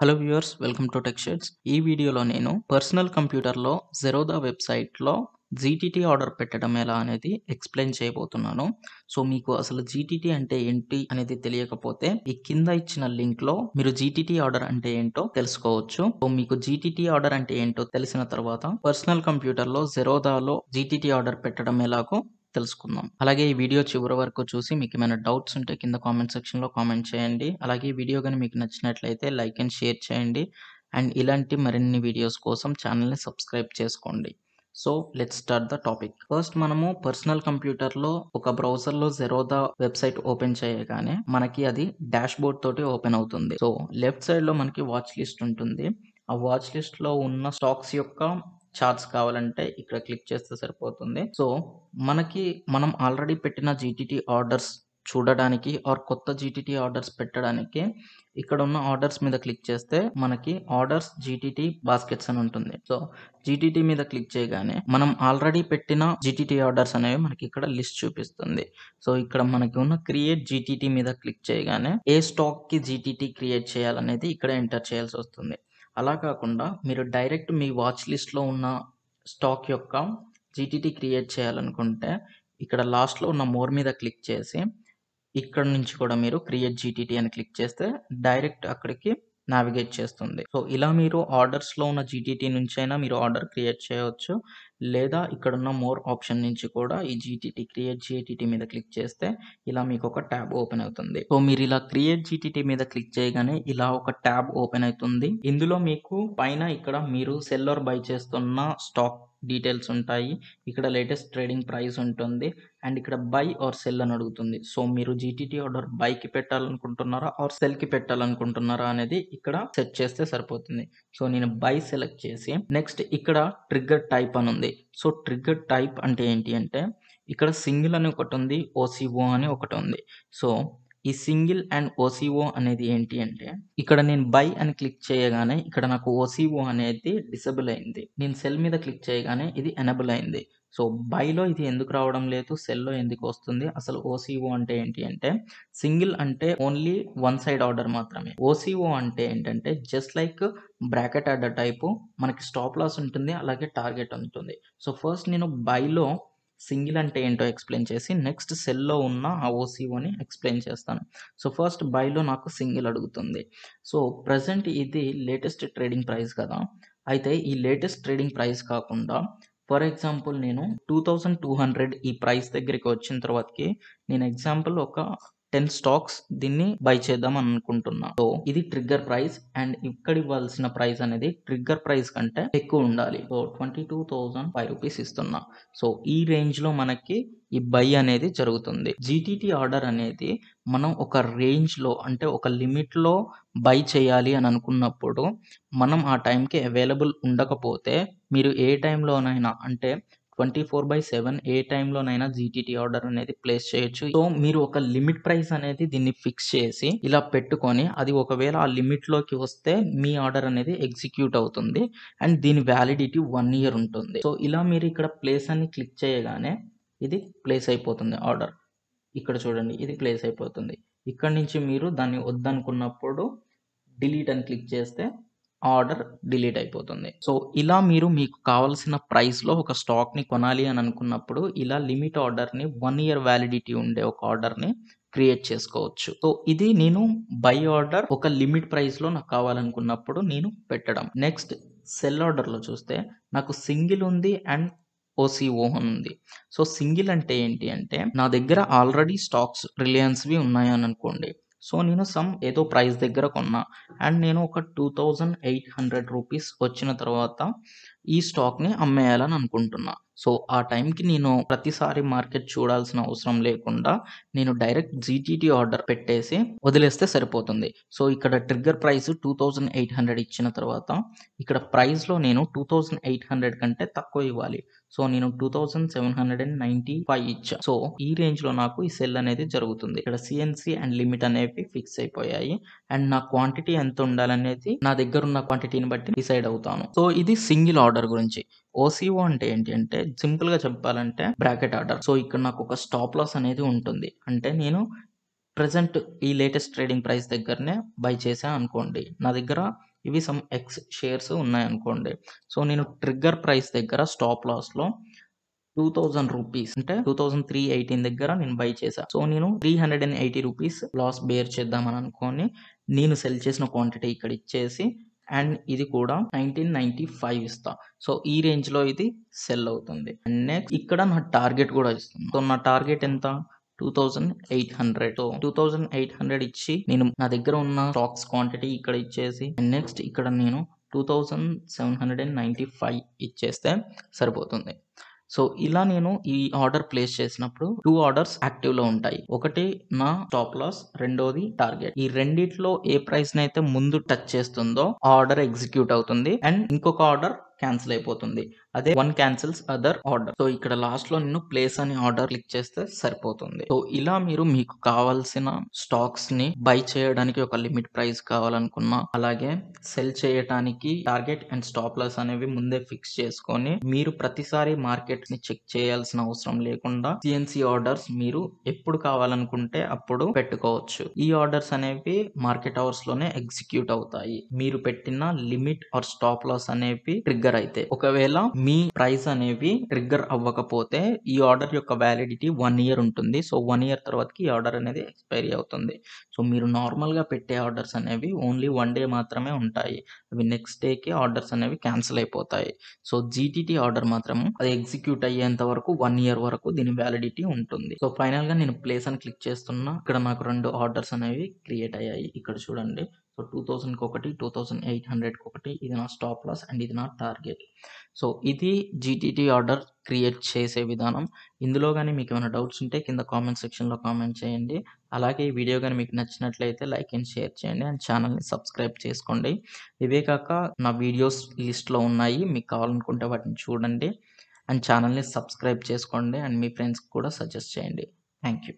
hello viewers welcome to Techshares ఈ వీడియోలో నేను పర్సనల్ కంప్యూటర్లో జెరోదా వెబ్సైట్లో జీటీటీ ఆర్డర్ పెట్టడం ఎలా అనేది ఎక్స్ప్లెయిన్ చేయబోతున్నాను సో మీకు అసలు జీటీటీ అంటే ఏంటి అనేది తెలియకపోతే ఈ కింద ఇచ్చిన లింక్లో మీరు జీటీటీ ఆర్డర్ అంటే ఏంటో తెలుసుకోవచ్చు సో మీకు జీటీటీ ఆర్డర్ అంటే ఏంటో తెలిసిన తర్వాత పర్సనల్ కంప్యూటర్లో జెరోదాలో జీటీటీ ఆర్డర్ పెట్టడం ఎలాగో తెలుసుకుందాం అలాగే ఈ వీడియో చివరి వరకు చూసి మీకు ఏమైనా డౌట్స్ ఉంటే కింద కామెంట్ సెక్షన్లో కామెంట్ చేయండి అలాగే ఈ వీడియో కానీ మీకు నచ్చినట్లయితే లైక్ అండ్ షేర్ చేయండి అండ్ ఇలాంటి మరిన్ని వీడియోస్ కోసం ఛానల్ని సబ్స్క్రైబ్ చేసుకోండి so let start the topic first మనము పర్సనల్ కంప్యూటర్లో ఒక బ్రౌజర్లో జెరోదా వెబ్సైట్ ఓపెన్ చేయగానే మనకి అది డాష్ బోర్డ్ తోటి ఓపెన్ అవుతుంది సో లెఫ్ట్ సైడ్లో మనకి వాచ్ లిస్ట్ ఉంటుంది ఆ వాచ్ లిస్ట్లో ఉన్న స్టాక్స్ యొక్క చార్ట్స్ కావాలంటే ఇక్కడ క్లిక్ చేస్తే సరిపోతుంది సో మనకి మనం ఆల్రెడీ పెట్టిన జీటీటీ ఆర్డర్స్ చూడడానికి ఆర్ కొత్త జీటీటీ ఆర్డర్స్ పెట్టడానికి ఇక్కడ ఉన్న ఆర్డర్స్ మీద క్లిక్ చేస్తే మనకి ఆర్డర్స్ జీటీటీ బాస్కెట్స్ అని ఉంటుంది సో జీటీటీ మీద క్లిక్ చేయగానే మనం ఆల్రెడీ పెట్టిన జీటీటీ ఆర్డర్స్ అనేవి మనకి ఇక్కడ లిస్ట్ చూపిస్తుంది సో ఇక్కడ మనకి ఉన్న క్రియేట్ జీటీటీ మీద క్లిక్ చేయగానే ఏ స్టాక్ కి జీటీటీ క్రియేట్ చేయాలనేది ఇక్కడ ఎంటర్ చేయాల్సి వస్తుంది అలా కాకుండా మీరు డైరెక్ట్ మీ వాచ్ లిస్ట్లో ఉన్న స్టాక్ యొక్క జీటీటీ క్రియేట్ చేయాలనుకుంటే ఇక్కడ లాస్ట్లో ఉన్న మోర్ మీద క్లిక్ చేసి ఇక్కడ నుంచి కూడా మీరు క్రియేట్ జీటీటీ అని క్లిక్ చేస్తే డైరెక్ట్ అక్కడికి నావిగేట్ చేస్తుంది సో ఇలా మీరు ఆర్డర్స్లో ఉన్న జీటీటీ నుంచి అయినా మీరు ఆర్డర్ క్రియేట్ చేయవచ్చు లేదా ఇక్కడున్న మోర్ ఆప్షన్ నుంచి కూడా ఈ జీటీటీ క్రియేట్ జీటీటీ మీద క్లిక్ చేస్తే ఇలా మీకు ఒక ట్యాబ్ ఓపెన్ అవుతుంది సో మీరు ఇలా క్రియేట్ జీటీటీ మీద క్లిక్ చేయగానే ఇలా ఒక ట్యాబ్ ఓపెన్ అవుతుంది ఇందులో మీకు పైన ఇక్కడ మీరు సెల్లర్ బై చేస్తున్న స్టాక్ డీటెయిల్స్ ఉంటాయి ఇక్కడ లేటెస్ట్ ట్రేడింగ్ ప్రైస్ ఉంటుంది అండ్ ఇక్కడ బై ఆర్ సెల్ అని అడుగుతుంది సో మీరు జీటీటీ ఆర్డర్ బైకి పెట్టాలనుకుంటున్నారా ఆర్ సెల్కి పెట్టాలనుకుంటున్నారా అనేది ఇక్కడ సెట్ చేస్తే సరిపోతుంది సో నేను బై సెలెక్ట్ చేసి నెక్స్ట్ ఇక్కడ ట్రిగ్గర్ టైప్ అని ఉంది సో ట్రిగ్గర్ టైప్ అంటే ఏంటి అంటే ఇక్కడ సింగిల్ అని ఒకటి ఉంది ఓసీఓ అని ఒకటి ఉంది సో ఈ సింగిల్ అండ్ ఓసీఓ అనేది ఏంటి అంటే ఇక్కడ నేను బై అని క్లిక్ చేయగానే ఇక్కడ నాకు ఓసీఓ అనేది డిసబుల్ అయింది నేను సెల్ మీద క్లిక్ చేయగానే ఇది ఎనబుల్ అయింది సో బైలో ఇది ఎందుకు రావడం లేదు సెల్లో ఎందుకు వస్తుంది అసలు ఓసీఓ అంటే ఏంటి అంటే సింగిల్ అంటే ఓన్లీ వన్ సైడ్ ఆర్డర్ మాత్రమే ఓసీఓ అంటే ఏంటంటే just like bracket order type మనకి స్టాప్ లాస్ ఉంటుంది అలాగే టార్గెట్ ఉంటుంది సో ఫస్ట్ నేను బైలో సింగిల్ అంటే ఏంటో ఎక్స్ప్లెయిన్ చేసి నెక్స్ట్ సెల్లో ఉన్న ఆ ఓసీఓని ఎక్స్ప్లెయిన్ చేస్తాను సో ఫస్ట్ బైలో నాకు సింగిల్ అడుగుతుంది సో ప్రజెంట్ ఇది లేటెస్ట్ ట్రేడింగ్ ప్రైస్ కదా అయితే ఈ లేటెస్ట్ ట్రేడింగ్ ప్రైస్ కాకుండా ఫర్ ఎగ్జాంపుల్ నేను టూ థౌజండ్ టూ హండ్రెడ్ ఈ ప్రైస్ దగ్గరికి వచ్చిన తర్వాతకి నేను ఎగ్జాంపుల్ ఒక టెన్ స్టాక్స్ దీన్ని బై చేద్దాం అనుకుంటున్నా సో ఇది ట్రిగ్గర్ ప్రైస్ అండ్ ఇక్కడ ఇవ్వాల్సిన ప్రైస్ అనేది ట్రిగ్గర్ ప్రైస్ కంటే ఎక్కువ ఉండాలి so twenty two thousand five rupees ఇస్తున్నా సో ఈ రేంజ్ లో మనకి ఈ బై అనేది జరుగుతుంది జీటీటీ ఆర్డర్ అనేది మనం ఒక రేంజ్లో అంటే ఒక లిమిట్లో బై చేయాలి అని అనుకున్నప్పుడు మనం ఆ టైంకి అవైలబుల్ ఉండకపోతే మీరు ఏ టైంలోనైనా అంటే ట్వంటీ ఫోర్ బై సెవెన్ ఏ టైంలోనైనా జీటీటీ ఆర్డర్ అనేది ప్లేస్ చేయొచ్చు సో మీరు ఒక లిమిట్ ప్రైస్ అనేది దీన్ని ఫిక్స్ చేసి ఇలా పెట్టుకొని అది ఒకవేళ ఆ లిమిట్లోకి వస్తే మీ ఆర్డర్ అనేది ఎగ్జిక్యూట్ అవుతుంది అండ్ దీని వ్యాలిడిటీ వన్ ఇయర్ ఉంటుంది సో ఇలా మీరు ఇక్కడ ప్లేస్ అని క్లిక్ చేయగానే ఇది ప్లేస్ అయిపోతుంది ఆర్డర్ ఇక్కడ చూడండి ఇది ప్లేస్ అయిపోతుంది ఇక్కడ నుంచి మీరు దాన్ని వద్దనుకున్నప్పుడు డిలీట్ అని క్లిక్ చేస్తే ఆర్డర్ డిలీట్ అయిపోతుంది సో ఇలా మీరు మీకు కావాల్సిన ప్రైస్లో ఒక స్టాక్ని కొనాలి అని అనుకున్నప్పుడు ఇలా లిమిట్ ఆర్డర్ని వన్ ఇయర్ వ్యాలిడిటీ ఉండే ఒక ఆర్డర్ని క్రియేట్ చేసుకోవచ్చు సో ఇది నేను బై ఆర్డర్ ఒక లిమిట్ ప్రైస్లో నాకు కావాలనుకున్నప్పుడు నేను పెట్టడం నెక్స్ట్ సెల్ ఆర్డర్లో చూస్తే నాకు సింగిల్ ఉంది అండ్ ఓసీ ఓహన్ ఉంది సో సింగిల్ అంటే ఏంటి అంటే నా దగ్గర ఆల్రెడీ స్టాక్స్ రిలయన్స్వి ఉన్నాయని అనుకోండి సో నేను సమ్ ఏదో ప్రైస్ దగ్గర కొన్నా అండ్ నేను ఒక two thousand eight hundred rupees వచ్చిన తర్వాత ఈ స్టాక్ని అమ్మేయాలని అనుకుంటున్నా సో ఆ టైంకి నేను ప్రతిసారి మార్కెట్ చూడాల్సిన అవసరం లేకుండా నేను డైరెక్ట్ జీటీటీ ఆర్డర్ పెట్టేసి వదిలేస్తే సరిపోతుంది సో ఇక్కడ trigger price two thousand eight hundred ఇచ్చిన తర్వాత ఇక్కడ ప్రైస్లో నేను టూ థౌజండ్ ఎయిట్ హండ్రెడ్ కంటే తక్కువ ఇవ్వాలి సో నేను two thousand seven hundred and ninety five ఇచ్చా సో ఈ రేంజ్ లో నాకు ఈ సెల్ అనేది జరుగుతుంది ఇక్కడ సిఎన్సి అండ్ లిమిట్ అనేవి ఫిక్స్ అయిపోయాయి అండ్ నా క్వాంటిటీ ఎంత ఉండాలనేది నా దగ్గర ఉన్న క్వాంటిటీని బట్టి డిసైడ్ అవుతాను సో ఇది సింగిల్ ఆర్డర్ గురించి ఓసీఓ అంటే ఏంటి అంటే సింపుల్ గా చెప్పాలంటే బ్రాకెట్ ఆర్డర్ సో ఇక్కడ నాకు ఒక స్టాప్ లాస్ అనేది ఉంటుంది అంటే నేను ప్రజెంట్ ఈ లేటెస్ట్ ట్రేడింగ్ ప్రైస్ దగ్గరనే బై చేసా అనుకోండి నా దగ్గర ఇవి సమ్ ఎక్స్ షేర్స్ ఉన్నాయనుకోండి సో నేను ట్రిగ్గర్ ప్రైస్ దగ్గర స్టాప్ లాస్లో టూ థౌజండ్ రూపీస్ అంటే టూ థౌజండ్ త్రీ ఎయిటీన్ దగ్గర నేను బై చేశాను సో నేను three hundred and eighty rupees loss bear చేద్దామని అనుకోని నేను సెల్ చేసిన క్వాంటిటీ ఇక్కడ ఇచ్చేసి అండ్ ఇది కూడా నైన్టీన్ నైన్టీ ఫైవ్ ఇస్తా సో ఈ రేంజ్లో ఇది సెల్ అవుతుంది అండ్ నెక్స్ట్ ఇక్కడ నా టార్గెట్ కూడా ఇస్తుంది సో నా టార్గెట్ ఎంత two thousand eight hundred two thousand eight hundred ఇచ్చి నేను నా దగ్గర ఉన్న స్టాక్స్ క్వాంటిటీ ఇక్కడ ఇచ్చేసి అండ్ నెక్స్ట్ ఇక్కడ నేను two thousand seven hundred and ninety five ఇచ్చేస్తే సరిపోతుంది సో ఇలా నేను ఈ ఆర్డర్ ప్లేస్ చేసినప్పుడు టూ ఆర్డర్స్ యాక్టివ్ లో ఉంటాయి ఒకటి నా స్టాప్ లాస్ రెండోది టార్గెట్ ఈ రెండిట్లో ఏ ప్రైస్ నైతే ముందు టచ్ చేస్తుందో ఆ ఆర్డర్ ఎగ్జిక్యూట్ అవుతుంది అండ్ ఇంకొక ఆర్డర్ క్యాన్సిల్ అయిపోతుంది అదే one cancels other order so ఇక్కడ లాస్ట్ లో నేను ప్లేస్ అని ఆర్డర్ క్లిక్ చేస్తే సరిపోతుంది సో ఇలా మీరు మీకు కావాల్సిన స్టాక్స్ ని బై చేయడానికి ఒక లిమిట్ ప్రైస్ కావాలనుకున్నా అలాగే సెల్ చేయడానికి టార్గెట్ అండ్ స్టాప్ లాస్ అనేవి ముందే ఫిక్స్ చేసుకొని మీరు ప్రతిసారి మార్కెట్ ని చెక్ చేయాల్సిన అవసరం లేకుండా సిఎన్సి ఆర్డర్స్ మీరు ఎప్పుడు కావాలనుకుంటే అప్పుడు పెట్టుకోవచ్చు ఈ ఆర్డర్స్ అనేవి మార్కెట్ అవర్స్ లోనే ఎగ్జిక్యూట్ అవుతాయి మీరు పెట్టిన లిమిట్ ఆర్ స్టాప్ లాస్ అనేవి ట్రిగ్గర్ ట్రిగ్గర్ అయితే ఒకవేళ మీ ప్రైస్ అనేవి ట్రిగ్గర్ అవ్వకపోతే ఈ ఆర్డర్ యొక్క వ్యాలిడిటీ వన్ ఇయర్ ఉంటుంది సో వన్ ఇయర్ తర్వాతకి ఈ ఆర్డర్ అనేది ఎక్స్పైరీ అవుతుంది సో మీరు నార్మల్గా పెట్టే ఆర్డర్స్ అనేవి ఓన్లీ వన్ డే మాత్రమే ఉంటాయి అవి నెక్స్ట్ డేకి ఆర్డర్స్ అనేవి క్యాన్సిల్ అయిపోతాయి సో జీటీటీ ఆర్డర్ మాత్రం అది ఎగ్జిక్యూట్ అయ్యేంత వరకు వన్ ఇయర్ వరకు దీని వ్యాలిడిటీ ఉంటుంది సో ఫైనల్గా నేను ప్లేస్ అని క్లిక్ చేస్తున్నా ఇక్కడ నాకు రెండు ఆర్డర్స్ అనేవి క్రియేట్ అయ్యాయి ఇక్కడ చూడండి సో టూ థౌజండ్కి ఒకటి టూ థౌజండ్ ఎయిట్ హండ్రెడ్కి ఒకటి ఇది నా స్టాప్ లాస్ అండ్ ఇది నా టార్గెట్ సో ఇది జీటీటీ ఆర్డర్ క్రియేట్ చేసే విధానం ఇందులో కానీ మీకు ఏమైనా డౌట్స్ ఉంటే కింద కామెంట్ సెక్షన్లో కామెంట్ చేయండి అలాగే ఈ వీడియో కానీ మీకు నచ్చినట్లయితే లైక్ అండ్ షేర్ చేయండి అండ్ ఛానల్ని సబ్స్క్రైబ్ చేసుకోండి ఇవే కాక నా వీడియోస్ లిస్ట్లో ఉన్నాయి మీకు కావాలనుకుంటే వాటిని చూడండి అండ్ ఛానల్ని సబ్స్క్రైబ్ చేసుకోండి అండ్ మీ ఫ్రెండ్స్కి కూడా సజెస్ట్ చేయండి థ్యాంక్ యూ